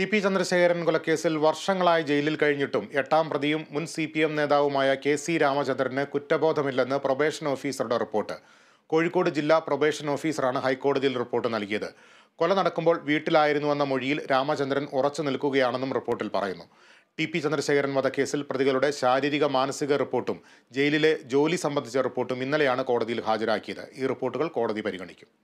T P Chandrasekharan കൊലക്കേസിൽ വർഷങ്ങളായി ജയിലിൽ കഴിഞ്ഞിട്ടും എട്ടാം പ്രതിയും മുൻ സി പി എം നേതാവുമായ കെ സി രാമചന്ദ്രന് കുറ്റബോധമില്ലെന്ന് പ്രൊബേഷൻ ഓഫീസറുടെ റിപ്പോർട്ട് കോഴിക്കോട് ജില്ലാ പ്രൊബേഷൻ ഓഫീസറാണ് ഹൈക്കോടതിയിൽ റിപ്പോർട്ട് നൽകിയത് കൊല നടക്കുമ്പോൾ വീട്ടിലായിരുന്നുവെന്ന മൊഴിയിൽ രാമചന്ദ്രൻ ഉറച്ചു നിൽക്കുകയാണെന്നും റിപ്പോർട്ടിൽ പറയുന്നു ടി പി ചന്ദ്രശേഖരൻ വധക്കേസിൽ പ്രതികളുടെ ശാരീരിക മാനസിക റിപ്പോർട്ടും ജയിലിലെ ജോലി സംബന്ധിച്ച റിപ്പോർട്ടും ഇന്നലെയാണ് കോടതിയിൽ ഹാജരാക്കിയത് ഈ റിപ്പോർട്ടുകൾ കോടതി പരിഗണിക്കും